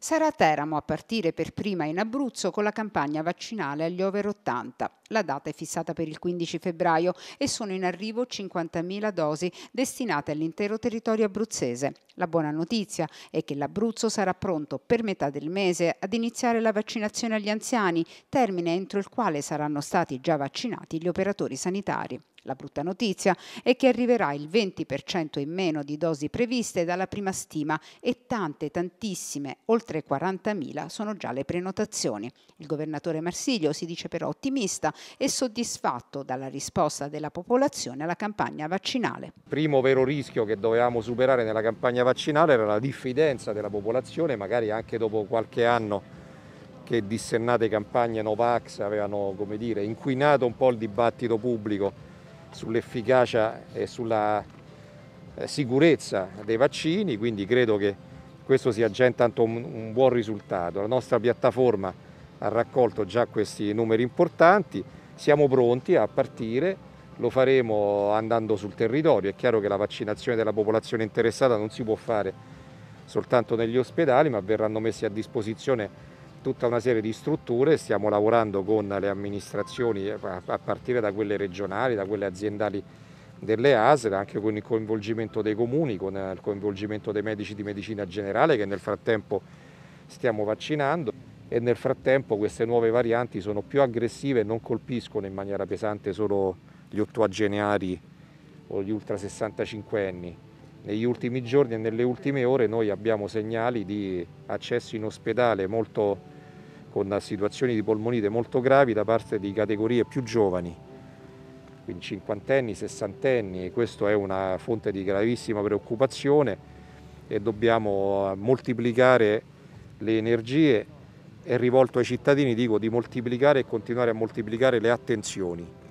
Sarà Teramo a partire per prima in Abruzzo con la campagna vaccinale agli over 80. La data è fissata per il 15 febbraio e sono in arrivo 50.000 dosi destinate all'intero territorio abruzzese. La buona notizia è che l'Abruzzo sarà pronto per metà del mese ad iniziare la vaccinazione agli anziani, termine entro il quale saranno stati già vaccinati gli operatori sanitari. La brutta notizia è che arriverà il 20% in meno di dosi previste dalla prima stima e tante, tantissime, oltre 40.000 sono già le prenotazioni. Il governatore Marsiglio si dice però ottimista e soddisfatto dalla risposta della popolazione alla campagna vaccinale. Il primo vero rischio che dovevamo superare nella campagna vaccinale era la diffidenza della popolazione, magari anche dopo qualche anno che dissennate campagne Novax avevano come dire, inquinato un po' il dibattito pubblico sull'efficacia e sulla eh, sicurezza dei vaccini, quindi credo che questo sia già intanto un, un buon risultato. La nostra piattaforma ha raccolto già questi numeri importanti, siamo pronti a partire, lo faremo andando sul territorio, è chiaro che la vaccinazione della popolazione interessata non si può fare soltanto negli ospedali, ma verranno messi a disposizione tutta una serie di strutture, stiamo lavorando con le amministrazioni eh, a partire da quelle regionali, da quelle aziendali delle ASL, anche con il coinvolgimento dei comuni, con eh, il coinvolgimento dei medici di medicina generale che nel frattempo stiamo vaccinando e nel frattempo queste nuove varianti sono più aggressive e non colpiscono in maniera pesante solo gli ottuageneari o gli ultra 65 anni. Negli ultimi giorni e nelle ultime ore noi abbiamo segnali di accesso in ospedale molto con situazioni di polmonite molto gravi da parte di categorie più giovani, quindi cinquantenni, sessantenni, e questa è una fonte di gravissima preoccupazione e dobbiamo eh, moltiplicare le energie è rivolto ai cittadini, dico, di moltiplicare e continuare a moltiplicare le attenzioni.